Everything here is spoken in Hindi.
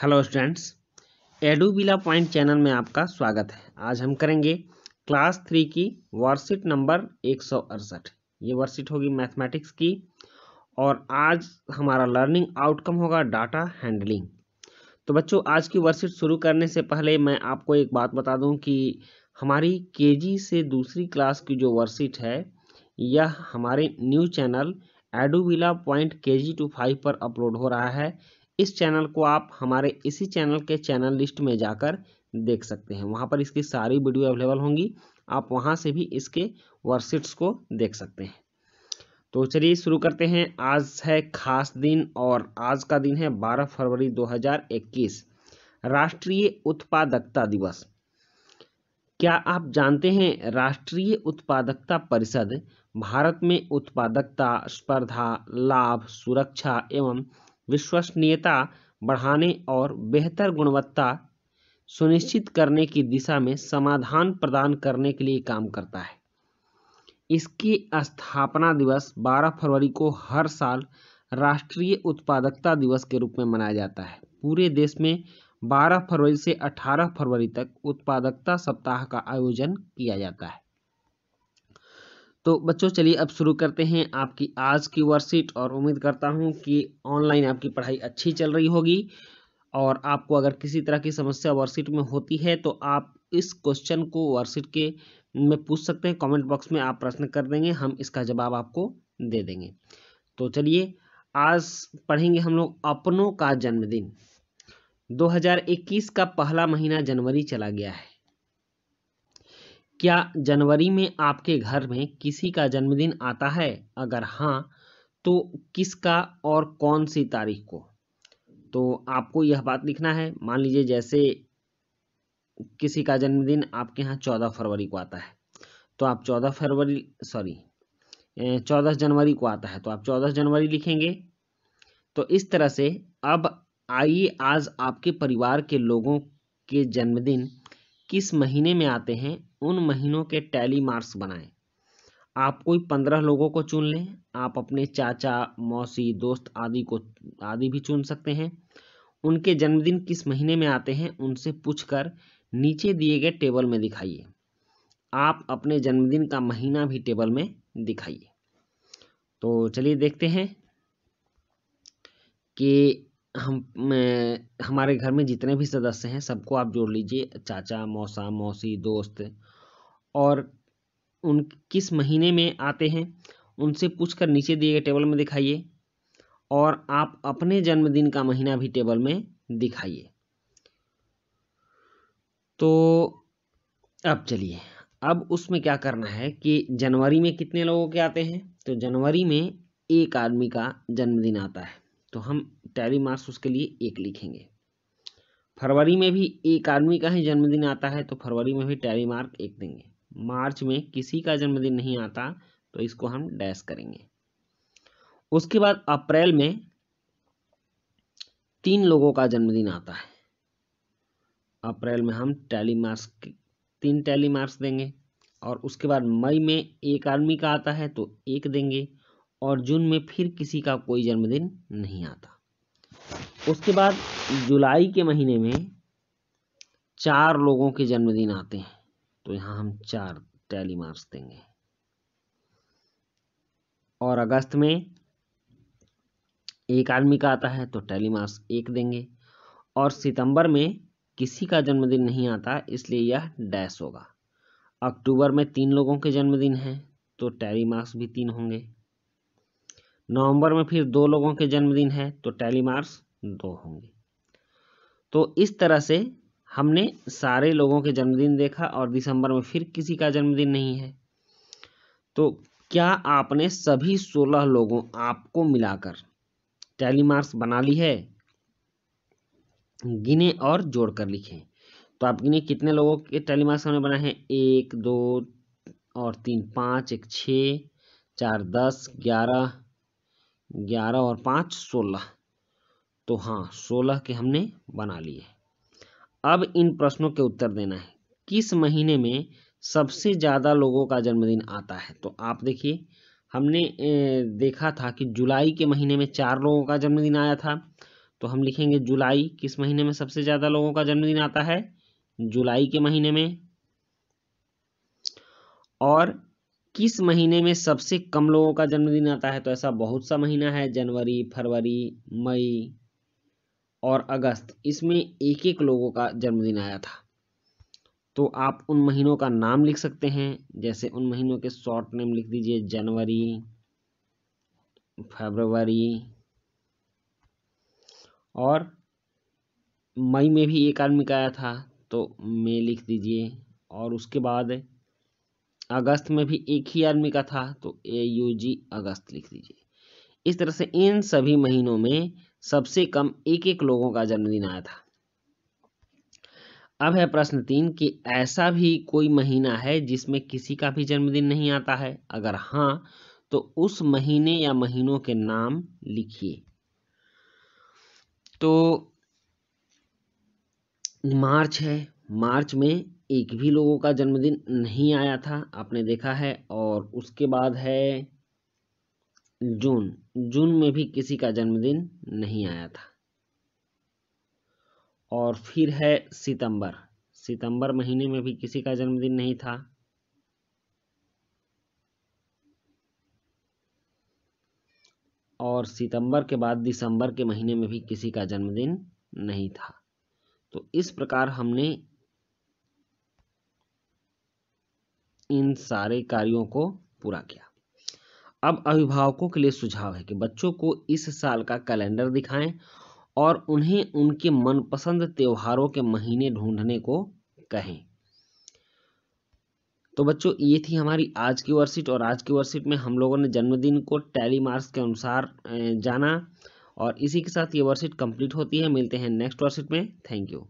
hello students Edubilla point channel में आपका स्वागत है आज हम करेंगे क्लास थ्री की वर्कशीट नंबर एक सौ अड़सठ ये वर्कशीट होगी मैथमेटिक्स की और आज हमारा लर्निंग आउटकम होगा डाटा हैंडलिंग तो बच्चों आज की वर्कशीट शुरू करने से पहले मैं आपको एक बात बता दूं कि हमारी केजी से दूसरी क्लास की जो वर्कशीट है यह हमारे new channel Edubilla point K G to five पर अपलोड हो रहा है इस चैनल को आप हमारे इसी चैनल के चैनल लिस्ट में जाकर देख सकते हैं वहाँ पर इसकी सारी वीडियो अवेलेबल होंगी आप वहाँ से भी इसके वर्कशीट्स को देख सकते हैं तो चलिए शुरू करते हैं आज है खास दिन और आज का दिन है 12 फरवरी 2021 राष्ट्रीय उत्पादकता दिवस क्या आप जानते हैं राष्ट्रीय उत्पादकता परिषद भारत में उत्पादकता स्पर्धा लाभ सुरक्षा एवं विश्वसनीयता बढ़ाने और बेहतर गुणवत्ता सुनिश्चित करने की दिशा में समाधान प्रदान करने के लिए काम करता है इसकी स्थापना दिवस 12 फरवरी को हर साल राष्ट्रीय उत्पादकता दिवस के रूप में मनाया जाता है पूरे देश में 12 फरवरी से 18 फरवरी तक उत्पादकता सप्ताह का आयोजन किया जाता है तो बच्चों चलिए अब शुरू करते हैं आपकी आज की वर्कशीट और उम्मीद करता हूँ कि ऑनलाइन आपकी पढ़ाई अच्छी चल रही होगी और आपको अगर किसी तरह की समस्या वर्कशीट में होती है तो आप इस क्वेश्चन को वर्कशीट के में पूछ सकते हैं कमेंट बॉक्स में आप प्रश्न कर देंगे हम इसका जवाब आपको दे देंगे तो चलिए आज पढ़ेंगे हम लोग अपनों का जन्मदिन 2021 का पहला महीना जनवरी चला गया है क्या जनवरी में आपके घर में किसी का जन्मदिन आता है अगर हाँ तो किसका और कौन सी तारीख को तो आपको यह बात लिखना है मान लीजिए जैसे किसी का जन्मदिन आपके यहाँ चौदह फरवरी को आता है तो आप चौदह फरवरी सॉरी चौदह जनवरी को आता है तो आप चौदह जनवरी लिखेंगे तो इस तरह से अब आइए आज आपके परिवार के लोगों के जन्मदिन किस महीने में आते हैं उन महीनों के टैली मार्क्स बनाएं आप कोई पंद्रह लोगों को चुन लें आप अपने चाचा मौसी दोस्त आदि को आदि भी चुन सकते हैं उनके जन्मदिन किस महीने में आते हैं उनसे पूछकर नीचे दिए गए टेबल में दिखाइए आप अपने जन्मदिन का महीना भी टेबल में दिखाइए तो चलिए देखते हैं कि हम हमारे घर में जितने भी सदस्य हैं सबको आप जोड़ लीजिए चाचा मौसा मौसी दोस्त और उन किस महीने में आते हैं उनसे पूछकर नीचे दिए गए टेबल में दिखाइए और आप अपने जन्मदिन का महीना भी टेबल में दिखाइए तो अब चलिए अब उसमें क्या करना है कि जनवरी में कितने लोगों के आते हैं तो जनवरी में एक आदमी का जन्मदिन आता है तो हम टैली मार्क्स उसके लिए एक लिखेंगे फरवरी में भी एक आदमी का ही जन्मदिन आता है तो फरवरी में भी टैली मार्क एक देंगे मार्च में किसी का जन्मदिन नहीं आता तो इसको हम डैश करेंगे उसके बाद अप्रैल में तीन लोगों का जन्मदिन आता है अप्रैल में हम टैली मार्क्स तीन टैली मार्क्स देंगे और उसके बाद मई में एक आदमी का आता है तो एक देंगे और जून में फिर किसी का कोई जन्मदिन नहीं आता उसके बाद जुलाई के महीने में चार लोगों के जन्मदिन आते हैं तो यहाँ हम चार टैली मार्क्स देंगे और अगस्त में एक आदमी का आता है तो टैली मार्क्स एक देंगे और सितंबर में किसी का जन्मदिन नहीं आता इसलिए यह डैश होगा अक्टूबर में तीन लोगों के जन्मदिन हैं तो टैली मार्क्स भी तीन होंगे नवंबर में फिर दो लोगों के जन्मदिन है तो टैली मार्क्स दो होंगे तो इस तरह से हमने सारे लोगों के जन्मदिन देखा और दिसंबर में फिर किसी का जन्मदिन नहीं है तो क्या आपने सभी सोलह लोगों आपको मिलाकर टैली मार्क्स बना ली है गिने और जोड़ कर लिखें तो आप गिने कितने लोगों के टैली मार्क्स हमने बनाए हैं एक दो और तीन पाँच एक छः चार दस ग्यारह ग्यारह और पाँच सोलह तो हाँ सोलह के हमने बना लिए अब इन प्रश्नों के उत्तर देना है किस महीने में सबसे ज़्यादा लोगों का जन्मदिन आता है तो आप देखिए हमने देखा था कि जुलाई के महीने में चार लोगों का जन्मदिन आया था तो हम लिखेंगे जुलाई किस महीने में सबसे ज़्यादा लोगों का जन्मदिन आता है जुलाई के महीने में और किस महीने में सबसे कम लोगों का जन्मदिन आता है तो ऐसा बहुत सा महीना है जनवरी फरवरी मई और अगस्त इसमें एक एक लोगों का जन्मदिन आया था तो आप उन महीनों का नाम लिख सकते हैं जैसे उन महीनों के शॉर्ट नेम लिख दीजिए जनवरी फरवरी और मई में भी एक आदमी का आया था तो मई लिख दीजिए और उसके बाद अगस्त में भी एक ही आदमी का था तो ए यू जी अगस्त लिख दीजिए इस तरह से इन सभी महीनों में सबसे कम एक एक लोगों का जन्मदिन आया था अब है प्रश्न तीन कि ऐसा भी कोई महीना है जिसमें किसी का भी जन्मदिन नहीं आता है अगर हाँ तो उस महीने या महीनों के नाम लिखिए तो मार्च है मार्च में एक भी लोगों का जन्मदिन नहीं आया था आपने देखा है और उसके बाद है जून जून में भी किसी का जन्मदिन नहीं आया था और फिर है सितंबर सितंबर महीने में भी किसी का जन्मदिन नहीं था और सितंबर के बाद दिसंबर के महीने में भी किसी का जन्मदिन नहीं था तो इस प्रकार हमने इन सारे कार्यों को पूरा किया अब अभिभावकों के लिए सुझाव है कि बच्चों को इस साल का कैलेंडर दिखाएं और उन्हें उनके मनपसंद त्योहारों के महीने ढूंढने को कहें तो बच्चों ये थी हमारी आज की वर्कशीट और आज की वर्कशीट में हम लोगों ने जन्मदिन को टैली मार्क्स के अनुसार जाना और इसी के साथ ये वर्कशीट कंप्लीट होती है मिलते हैं नेक्स्ट वर्कशीट में थैंक यू